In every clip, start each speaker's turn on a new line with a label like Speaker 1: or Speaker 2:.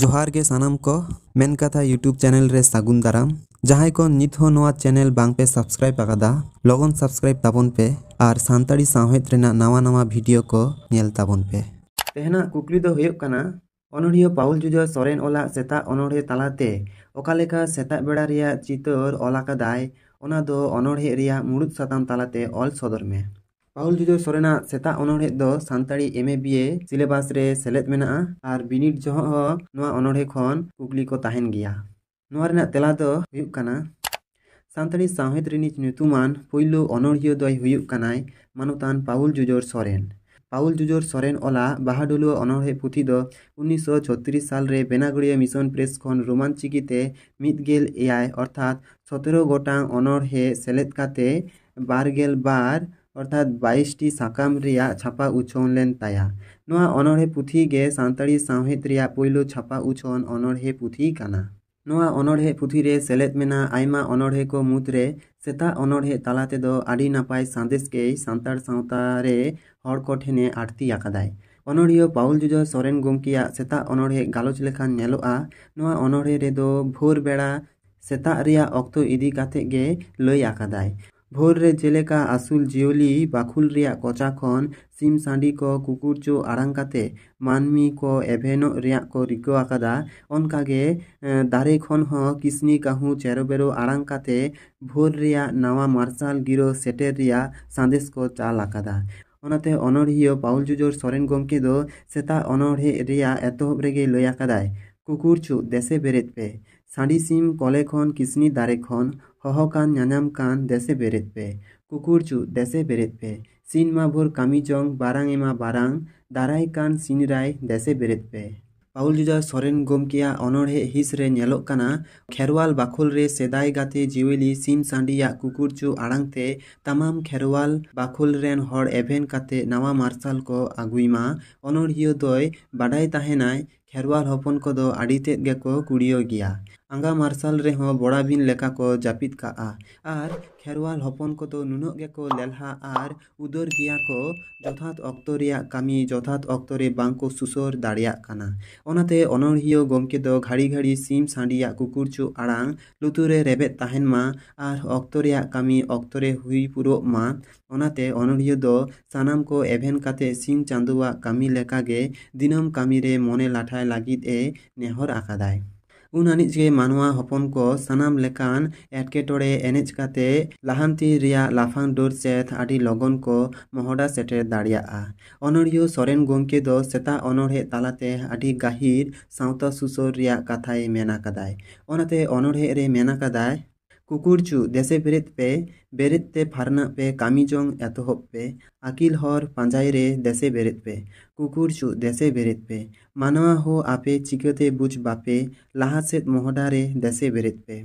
Speaker 1: ᱡᱚᱦᱟᱨ ᱜᱮ ᱥᱟᱱᱟᱢ ᱠᱚ ᱢᱮᱱ ᱠᱟᱛᱷᱟ ᱭᱩᱴᱩᱵ ᱪᱮᱱᱮᱞ ᱨᱮ ᱥᱟᱹᱜᱩᱱ ᱫᱟᱨᱟᱢ ᱡᱟᱦᱟᱸᱭ ᱠᱚ ᱱᱤᱛ ᱦᱚᱸ ᱱᱚᱣᱟ ᱪᱮᱱᱮᱞ ᱵᱟᱝ ᱯᱮ ᱥᱟᱵᱥᱠᱨᱟᱭᱤᱵ ᱟᱠᱟᱫᱟ ᱞᱚᱜᱚᱱ ᱥᱟᱵᱥᱠᱨᱟᱭᱤᱵ ᱛᱟᱵᱚᱱ ᱯᱮ ᱟᱨ ᱥᱟᱱᱛᱟᱲᱤ ᱥᱟᱶᱦᱮᱫ ᱨᱮᱱᱟᱜ ᱱᱟᱣᱟ ᱱᱟᱣᱟ ᱵᱷᱤᱰᱤᱭᱳ ᱠᱚ ᱧᱮᱞ ᱛᱟᱵᱚᱱ ᱯᱮ ᱛᱮᱦᱮᱱᱟᱜ ᱠᱩᱠᱞᱤ ᱫᱚ ᱦᱩᱭᱩᱜ ᱠᱟᱱᱟ ᱚᱱᱚᱲᱦᱤᱭᱟᱹ ᱯᱟᱣᱩᱞ ᱡᱩᱡᱚ ᱥᱚᱨᱮᱱ ᱚᱞᱟᱜ ᱥᱮᱛᱟᱜ ᱚᱱᱚᱲᱦᱮ ᱛᱟᱞᱟᱛᱮ ᱚᱠᱟᱞᱮᱠᱟ ᱥᱮᱛᱟᱜ ᱵᱮᱲᱟ ᱨᱮᱭᱟᱜ ᱪᱤᱛᱟᱹᱨ ᱚᱞ ᱟᱠᱟᱫᱟᱭ ᱚᱱᱟ ᱫᱚ ᱚᱱᱚᱲᱦᱮ ᱨᱮᱭᱟᱜ ᱢᱩᱲᱩᱫ ᱥᱟᱛᱟᱢ ᱛᱟᱞᱟᱛᱮ ᱚᱞ ᱥᱚᱫᱚᱨ ᱢᱮ ᱯᱟᱦᱩᱞ ᱡᱚᱡᱚ ᱥᱚᱨᱮᱱᱟᱜ ᱥᱮᱛᱟᱜ ᱚᱱᱚᱬᱦᱮ ᱫᱚ Santali M A B A syllabus ᱨᱮ ᱥᱮᱞᱮᱫ ᱢᱮᱱᱟᱜᱼᱟ ᱟᱨ ᱵᱤᱱᱤᱰ ᱡᱚᱦᱚᱜ ᱦᱚᱸ ᱱᱚᱣᱟ ᱚᱱᱚᱬᱦᱮ ᱠᱷᱚᱱ ᱠᱩᱠᱞᱤ ᱠᱚ ᱛᱟᱦᱮᱱ ᱜᱮᱭᱟ ᱱᱚᱣᱟ ᱨᱮᱱᱟᱜ ᱛᱮᱞᱟ ᱫᱚ ᱦᱩᱭᱩᱜ ᱠᱟᱱᱟ ᱥᱟᱱᱛᱟᱲᱤ ᱥᱟᱶᱦᱮᱫ ᱨᱤᱱᱤᱡ ᱧᱩᱛᱩᱢᱟᱱ ᱯᱩᱭᱞᱩ ᱚᱱᱚᱲᱦᱤᱭᱟᱹ ᱫᱚᱭ ᱦᱩᱭᱩᱜ ᱠᱟᱱᱟᱭ ᱢᱟᱱᱚᱛᱟᱱ ᱯᱟᱣᱩᱞ ᱡᱚᱡᱚᱨ ᱥᱚᱨᱮᱱ পাউল জুজোর সরেন অলা বাহাডুলুয়া অনড়হে পুঁথি দ উনিশশো ছত্রিশ সালরে বেনাগড়িয়া মিশন প্রেস খন রোমান চিকিতে মিদগেল এআই অর্থাৎ সতেরো গোটাং অনড়হে সেলেদ কাতে বারগেল বার ᱚᱨᱛᱷᱟᱛ ᱵᱟᱭᱤᱥᱴᱤ ᱥᱟᱠᱟᱢ ᱨᱮᱭᱟᱜ ᱪᱷᱟᱯᱟ ᱩᱪᱷᱟᱹᱱ ᱞᱮᱱ ᱛᱟᱭᱟ ᱱᱚᱣᱟ ᱚᱱᱚᱬᱦᱮ ᱯᱩᱛᱷᱤ ᱜᱮ ᱥᱟᱱᱛᱟᱲᱤ ᱥᱟᱶᱦᱮᱫ ᱨᱮᱭᱟᱜ ᱯᱳᱭᱞᱳ ᱪᱷᱟᱯᱟ ᱩᱪᱷᱟᱹᱱ ᱚᱱᱚᱬᱦᱮ ᱯᱩᱛᱷᱤ ᱠᱟᱱᱟ ᱱᱚᱣᱟ ᱚᱱᱚᱬᱦᱮ ᱯᱩᱛᱷᱤ ᱨᱮ ᱥᱮᱞᱮᱫ ᱢᱮᱱᱟᱜ ᱟᱭᱢᱟ ᱚᱱᱚᱬᱦᱮ ᱠᱚ ᱢᱩᱫᱽᱨᱮ ᱥᱮᱛᱟ ᱚᱱᱚᱬᱦᱮ ᱛᱟᱞᱟ ᱛᱮᱫᱚ ᱟᱹᱰᱤ ᱱᱟᱯᱟᱭ ᱥᱟᱸᱫᱮᱥ ᱜᱮᱭ ᱥᱟᱱᱛᱟᱲ ᱥᱟᱶᱛᱟ ᱨᱮ ᱦᱚᱲ ᱠᱚ ᱴᱷᱮᱱᱮ ᱟᱲᱛᱤ ᱟᱠᱟᱫᱟᱭ ᱚᱱᱚᱲᱦᱤᱭᱟᱹ ᱯᱟᱣᱩᱞ ᱡᱚᱡᱚ ᱥᱚᱨᱮᱱ ᱜᱚᱢᱠᱮᱭᱟᱜ ᱥᱮᱛᱟᱜ ᱚᱱᱚᱬᱦᱮ ᱜᱟᱞᱚᱪ ᱞᱮᱠᱷᱟᱱ ᱧᱮᱞᱚᱜᱼᱟ ᱱᱚᱣᱟ ᱚᱱᱚᱬᱦᱮ ᱨᱮᱫᱚ ᱵᱷᱳᱨ ᱵᱮᱲᱟ ᱥᱮᱛᱟᱜ ᱨᱮᱭᱟᱜ ᱚᱠᱛᱚ ᱤᱫᱤ ᱠᱟᱛᱮᱫ ᱜᱮ ᱞᱟᱹᱭ ᱟᱠᱟᱫᱟᱭ ᱵᱷᱳᱨ ᱨᱮ ᱡᱮᱞᱮᱠᱟ ᱟᱹᱥᱩᱞ ᱡᱤᱭᱟᱹᱞᱤ ᱵᱟᱠᱷᱩᱞ ᱨᱮᱭᱟᱜ ᱠᱚᱪᱟ ᱠᱷᱚᱱ ᱥᱤᱢ ᱥᱟᱺᱰᱤ ᱠᱚ ᱠᱩᱠᱩᱨᱪᱳ ᱟᱲᱟᱝ ᱠᱟᱛᱮ ᱢᱟᱹᱱᱢᱤ ᱠᱚ ᱮᱵᱷᱮᱱᱚᱜ ᱨᱮᱭᱟᱜ ᱠᱚ ᱨᱤᱠᱟᱹ ᱟᱠᱟᱫᱟ ᱚᱱᱠᱟᱜᱮ ᱫᱟᱨᱮ ᱠᱷᱚᱱ ᱦᱚᱸ ᱠᱤᱥᱱᱤ ᱠᱟᱹᱦᱩ ᱪᱮᱨᱚᱵᱮᱨᱚ ᱟᱲᱟᱝ ᱠᱟᱛᱮ ᱵᱷᱳᱨ ᱨᱮᱭᱟᱜ ᱱᱟᱣᱟ ᱢᱟᱨᱥᱟᱞ ᱜᱤᱨᱟᱹ ᱥᱮᱴᱮᱨ ᱨᱮᱭᱟᱜ ᱥᱟᱸᱫᱮᱥ ᱠᱚ ᱪᱟᱞ ᱟᱠᱟᱫᱟ ᱚᱱᱟᱛᱮ ᱚᱱᱚᱲᱦᱤᱭᱟᱹ ᱯᱟᱣᱩᱞ ᱡᱩᱡᱚᱨ ᱥᱚᱨᱮᱱ ᱜᱚᱢᱠᱮ ᱫᱚ ᱥᱮᱛᱟᱜ ᱚᱱᱚᱬᱦᱮ ᱨᱮᱭᱟᱜ ᱮᱛᱚᱦᱚᱵ ᱨᱮᱜᱮ ᱞᱟᱹᱭ ᱟᱠᱟᱫᱟᱭ ᱠᱩᱠᱩᱨᱪᱩ ᱫᱮᱥᱮ ᱵᱮᱨᱮᱫ ᱯᱮ ᱥᱟᱺᱰᱤ ᱥᱤᱢ ᱠᱚᱞᱮ ᱠᱷᱚᱱ ᱠᱤᱥᱱᱤ ᱫᱟᱨᱮ ᱠᱷᱚᱱ হহকান নানাম কান দেশে বেরেত পে কুকুরচু দেশে বেরেত পে সিনমা ভোর কামিজং বারাং এমা বারাং দারাই কান সিনরাই দেশে বেরেত পে পাউল জুজা সরেন গোমকিয়া অনড়ে হিসরে নেলক কানা খেরওয়াল বাখুলরে সেদাই গাতে জিউলি সিন সান্ডিয়া কুকুরচু আড়াংতে তামাম খেরওয়াল বাখোল রেন হর এভেন কাতে নাওয়া মার্শাল ক আগুইমা অনড়ীয় দয় বাডাই তাহেনায় খেরওয়াল হপন কদ আড়িতে গেক কুড়িয় গিয়া ᱟᱸᱜᱟ ᱢᱟᱨᱥᱟᱞ ᱨᱮᱦᱚᱸ ᱵᱚᱲᱟ ᱵᱤᱧ ᱞᱮᱠᱟ ᱠᱚ ᱡᱟᱹᱯᱤᱫ ᱠᱟᱜᱼᱟ ᱟᱨ ᱠᱷᱮᱨᱣᱟᱞ ᱦᱚᱯᱚᱱ ᱠᱚᱫᱚ ᱱᱩᱱᱟᱹᱜ ᱜᱮᱠᱚ ᱞᱮᱞᱦᱟ ᱟᱨ ᱩᱫᱟᱹᱨ ᱜᱮᱭᱟ ᱠᱚ ᱡᱚᱛᱷᱟᱛ ᱚᱠᱛᱚ ᱨᱮᱭᱟᱜ ᱠᱟᱹᱢᱤ ᱡᱚᱛᱷᱟᱛ ᱚᱠᱛᱚ ᱨᱮ ᱵᱟᱝᱠᱚ ᱥᱩᱥᱟᱹᱨ ᱫᱟᱲᱮᱭᱟᱜ ᱠᱟᱱᱟ ᱚᱱᱟᱛᱮ ᱚᱱᱚᱲᱦᱤᱭᱟᱹ ᱜᱚᱢᱠᱮ ᱫᱚ ᱜᱷᱟᱹᱲᱤ ᱜᱷᱟᱹᱲᱤ ᱥᱤᱢ ᱥᱟᱺᱰᱤᱭᱟᱜ ᱠᱩᱠᱩᱨᱪᱩ ᱟᱲᱟᱝ ᱞᱩᱛᱩᱨ ᱨᱮ ᱨᱮᱵᱮᱫ ᱛᱟᱦᱮᱱ ᱢᱟ ᱟᱨ ᱚᱠᱛᱚ ᱨᱮᱭᱟᱜ ᱠᱟᱹᱢᱤ ᱚᱠᱛᱚ ᱨᱮ ᱦᱩᱭ ᱯᱩᱨᱟᱹᱜ ᱢᱟ ᱚᱱᱟᱛᱮ ᱚᱱᱚᱲᱦᱤᱭᱟᱹ ᱫᱚ ᱥᱟᱱᱟᱢ ᱠᱚ ᱮᱵᱷᱮᱱ ᱠᱟᱛᱮ ᱥᱤᱧ ᱪᱟᱸᱫᱳᱣᱟᱜ ᱠᱟᱹᱢᱤ ᱞᱮᱠᱟᱜᱮ ᱫᱤᱱᱟᱹᱢ ᱠᱟᱹᱢᱤ ᱨᱮ ᱢᱚᱱᱮ ᱞᱟᱴᱷᱟᱭ ᱞᱟᱹᱜᱤᱫ ᱮ ᱱᱮᱦᱚᱨ ᱟᱠᱟᱫᱟᱭ उनजे मानवा हपन को सनाम लेकान एटकेटे एनेजाते लहानती लाफांग दूर चेत आदि लगन को महडा सेटे दाड़ियाड़ियों सरें गमके सेता अनहे तलाते आदि गाहिर सावता सुसर कथाए मेना कदाय अनहे मेना कदाय ᱠᱩᱠᱩᱨᱪᱩ ᱫᱮᱥᱮ ᱵᱮᱨᱮᱫ ᱯᱮ ᱵᱮᱨᱮᱫ ᱛᱮ ᱯᱷᱟᱨᱱᱟᱜ ᱯᱮ ᱠᱟᱹᱢᱤ ᱡᱚᱝ ᱮᱛᱚᱦᱚᱵ ᱯᱮ ᱟᱹᱠᱤᱞ ᱦᱚᱨ ᱯᱟᱸᱡᱟᱭ ᱨᱮ ᱫᱮᱥᱮ ᱵᱮᱨᱮᱫ ᱯᱮ ᱠᱩᱠᱩᱨᱪᱩ ᱫᱮᱥᱮ ᱵᱮᱨᱮᱫ ᱯᱮ ᱢᱟᱱᱣᱟ ᱦᱚ ᱟᱯᱮ ᱪᱤᱠᱟᱹᱛᱮ ᱵᱩᱡᱽ ᱵᱟᱯᱮ ᱞᱟᱦᱟ ᱥᱮᱫ ᱢᱚᱦᱰᱟ ᱨᱮ ᱫᱮᱥᱮ ᱵᱮᱨᱮᱫ ᱯᱮ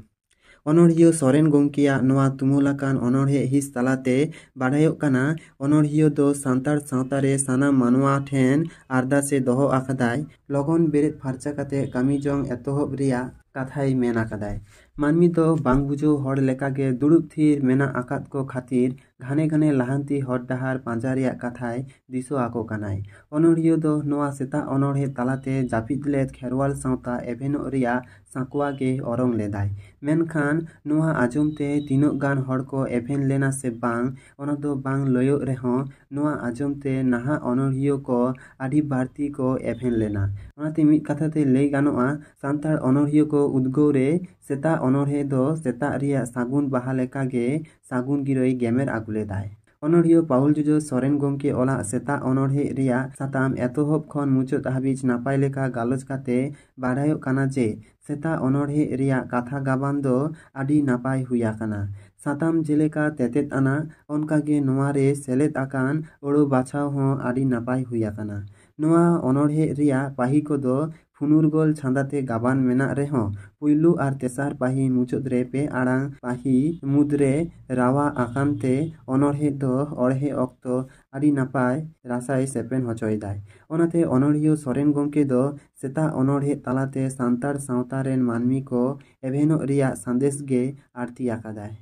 Speaker 1: ᱚᱱᱚᱲᱦᱤᱭᱟᱹ ᱥᱚᱨᱮᱱ ᱜᱚᱢᱠᱮᱭᱟᱜ ᱱᱚᱣᱟ ᱛᱩᱢᱟᱹᱞᱟᱠᱟᱱ ᱚᱱᱚᱬᱦᱮ ᱦᱤᱸᱥ ᱛᱟᱞᱟᱛᱮ ᱵᱟᱰᱟᱭᱚᱜ ᱠᱟᱱᱟ ᱚᱱᱚᱲᱦᱤᱭᱟᱹ ᱫᱚ ᱥᱟᱱᱛᱟᱲ ᱥᱟᱶᱛᱟ ᱨᱮ ᱥᱟᱱᱟᱢ ᱢᱟᱱᱣᱟ ᱴᱷᱮᱱ ᱟᱨᱫᱟᱥᱮ ᱫᱚᱦᱚ ᱟᱠᱟᱫᱟᱭ ᱞᱚᱜᱚᱱ ᱵᱮᱨᱮᱫ ᱯᱷᱟᱨᱪᱟ ᱠᱟᱛᱮ ᱠᱟᱹᱢᱤ ᱡᱚᱝ ᱮᱛᱚᱦᱚᱵ ᱨᱮᱭᱟᱜ ᱠᱟᱛᱷᱟᱭ ᱢᱮᱱ ᱟᱠᱟᱫᱟᱭ ᱢᱟᱹᱱᱢᱤ ᱫᱚ ᱵᱟᱝ ᱵᱩᱡᱷᱟᱹᱣ ᱦᱚᱲ ᱞᱮᱠᱟᱜᱮ ᱫᱩᱲᱩᱵ ᱛᱷᱤᱨ ᱢᱮᱱᱟᱜ ᱟᱠᱟᱫ ᱠᱚ ᱠᱷᱟᱹᱛᱤᱨ ᱜᱷᱟᱱᱮ ᱜᱷᱟᱱᱮ ᱞᱟᱦᱟᱱᱛᱤ ᱦᱚᱨ ᱰᱟᱦᱟᱨ ᱯᱟᱸᱡᱟ ᱨᱮᱭᱟᱜ ᱠᱟᱛᱷᱟᱭ ᱫᱤᱥᱟᱹ ᱟᱠᱚ ᱠᱟᱱᱟᱭ ᱚᱱᱚᱲᱦᱤᱭᱟᱹ ᱫᱚ ᱱᱚᱣᱟ ᱥᱮᱛᱟᱜ ᱚᱱᱚᱬᱦᱮ ᱛᱟᱞᱟᱛᱮ ᱡᱟᱹᱯᱤᱫ ᱞᱮᱫ ᱠᱷᱮᱨᱣᱟᱞ ᱥᱟᱶᱛᱟ ᱮᱵᱷᱮᱱᱚᱜ ᱨᱮᱭᱟᱜ ᱥᱟᱸᱠᱣᱟ ᱜᱮ ᱚᱨᱚᱝ ᱞᱮᱫᱟᱭ ᱢᱮᱱᱠᱷᱟᱱ ᱱᱚᱣᱟ ᱟᱸᱡᱚᱢ ᱛᱮ ᱛᱤᱱᱟᱹᱜ ᱜᱟᱱ ᱦᱚᱲ ᱠᱚ ᱮᱵᱷᱮᱱ ᱞᱮᱱᱟ ᱥᱮ ᱵᱟᱝ ᱚᱱᱟ ᱫᱚ ᱵᱟᱝ ᱞᱟᱹᱭᱚᱜ ᱨᱮᱦᱚᱸ ᱱᱚᱣᱟ ᱟᱸᱡᱚᱢ ᱛᱮ ᱱᱟᱦᱟᱜ ᱚᱱᱚᱲᱦᱤᱭᱟᱹ ᱠᱚ ᱟᱹᱰᱤ ᱵᱟᱹᱲᱛᱤ ᱠᱚ ᱮᱵᱷᱮᱱ ᱞᱮᱱᱟ ᱚᱱᱟᱛᱮ ᱢᱤᱫ ᱠᱟᱛᱷᱟᱛᱮ ᱞᱟᱹᱭ ᱜᱟᱱᱚᱜᱼᱟ ᱥᱟᱱᱛᱟᱲ ᱚᱱᱚᱲᱦᱤᱭᱟᱹ ᱠᱚ ᱩᱫᱽᱜᱟᱹᱣ ᱨᱮ ᱥᱮᱛᱟᱜ ᱚᱱᱚᱲᱦᱮ ᱫᱚ ᱥᱮᱛᱟᱜ ᱨᱮᱭᱟᱜ ᱥᱟᱹᱜᱩᱱ ᱵᱟᱦᱟ ᱞᱮᱠᱟᱜᱮ ᱥᱟᱹᱜᱩᱱ ᱜᱤᱨᱟᱹᱭ ᱜᱮᱢᱮᱨ ᱟᱹᱜᱩ ᱞᱮᱫᱟᱭ ᱚᱱᱚᱲᱦᱤᱭᱟᱹ ᱯᱟᱣᱩᱞ ᱡᱩᱡᱚ ᱥᱚᱨᱮᱱ ᱜᱚᱢᱠᱮ ᱚᱞᱟᱜ ᱥᱮᱛᱟᱜ ᱚᱱᱚᱲᱦᱮ ᱨᱮᱭᱟᱜ ᱥᱟᱛᱟᱢ ᱮᱛᱚᱦᱚᱵ ᱠᱷᱚᱱ ᱢᱩᱪᱟᱹᱫ ᱦᱟᱹᱵᱤᱡ ᱱᱟᱯᱟᱭ ᱞᱮᱠᱟ ᱜᱟᱞᱚᱪ ᱠᱟᱛᱮ ᱵᱟᱰᱟᱭᱚᱜ ᱠᱟᱱᱟ ᱡᱮ ᱥᱮᱛᱟᱜ ᱚᱱᱚᱲᱦᱮ ᱨᱮᱭᱟᱜ ᱠᱟᱛᱷᱟ ᱜᱟᱵᱟᱱ ᱫᱚ ᱟᱹᱰᱤ ᱱᱟᱯᱟᱭ ᱦᱩᱭ ᱟᱠᱟᱱᱟ ᱥᱟᱛᱟᱢ ᱡᱮᱞᱮᱠᱟ ᱛᱮᱛᱮᱫ ᱟᱱᱟ ᱚᱱᱠᱟᱜᱮ ᱱᱚᱣᱟ ᱨᱮ ᱥᱮᱞᱮᱫ ᱟᱠᱟᱱ ᱚᱲᱚ ᱵᱟᱪᱷᱟᱣ ᱦᱚᱸ ᱟᱹᱰᱤ ᱱᱟᱯᱟᱭ ᱦᱩᱭ ᱟᱠᱟᱱᱟ ᱱᱚᱣᱟ ᱚᱱᱚᱬᱦᱮ ᱨᱮᱭᱟᱜ ᱯᱟᱹᱦᱤ ᱠᱚᱫᱚ ᱯᱷᱩᱱᱩᱨᱜᱚᱞ ᱪᱷᱟᱸᱫᱟᱛᱮ ᱜᱟᱵᱟᱱ ᱢᱮᱱᱟᱜ ᱨᱮᱦᱚᱸ ᱯᱩᱭᱞᱩ ᱟᱨ ᱛᱮᱥᱟᱨ ᱯᱟᱹᱦᱤ ᱢᱩᱪᱟᱹᱫ ᱨᱮ ᱯᱮ ᱟᱲᱟᱝ ᱯᱟᱹᱦᱤ ᱢᱩᱫᱽᱨᱮ ᱨᱟᱣᱟ ᱟᱠᱟᱱᱛᱮ ᱚᱱᱚᱬᱦᱮ ᱫᱚ ᱚᱬᱦᱮ ᱚᱠᱛᱚ ᱟᱹᱰᱤ ᱱᱟᱯᱟᱭ ᱨᱟᱥᱟᱭ ᱥᱮᱯᱮᱱ ᱦᱚᱪᱚᱭᱮᱫᱟᱭ ᱚᱱᱟᱛᱮ ᱚᱱᱚᱲᱦᱤᱭᱟᱹ ᱥᱚᱨᱮᱱ ᱜᱚᱢᱠᱮ ᱫᱚ ᱥᱮᱛᱟ ᱚᱱᱚᱬᱦᱮ ᱛᱟᱞᱟᱛᱮ ᱥᱟᱱᱛᱟᱲ ᱥᱟᱶᱛᱟ ᱨᱮᱱ ᱢᱟᱹᱱᱢᱤ ᱠᱚ ᱮᱵᱷᱮᱱᱚᱜ ᱨᱮᱭᱟᱜ ᱥᱟᱸᱫᱮᱥ ᱜᱮ ᱟᱹᱲᱛᱤ ᱟᱠᱟᱫᱟᱭ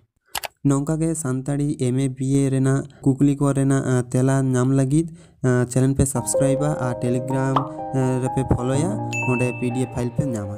Speaker 1: ᱱᱚᱝᱠᱟ ᱜᱮ ᱥᱟᱱᱛᱟᱲᱤ ᱮᱢ ᱮ ᱵᱤ ᱮ ᱨᱮᱱᱟᱜ ᱠᱩᱠᱞᱤ ᱠᱚ ᱨᱮᱱᱟᱜ ᱛᱮᱞᱟ ᱧᱟᱢ ᱞᱟᱹᱜᱤᱫ ᱪᱮᱱᱮᱞ ᱯᱮ ᱥᱟᱵᱥᱠᱨᱟᱭᱤᱵᱟ ᱟᱨ ᱴᱮᱞᱤᱜᱨᱟᱢ ᱨᱮᱯᱮ ᱯᱷᱳᱞᱳᱭᱟ ᱚᱸᱰᱮ ᱯᱤ ᱰᱤ ᱮᱯᱷ ᱯᱷᱟᱭᱤᱞ ᱯᱮ ᱧᱟᱢᱟ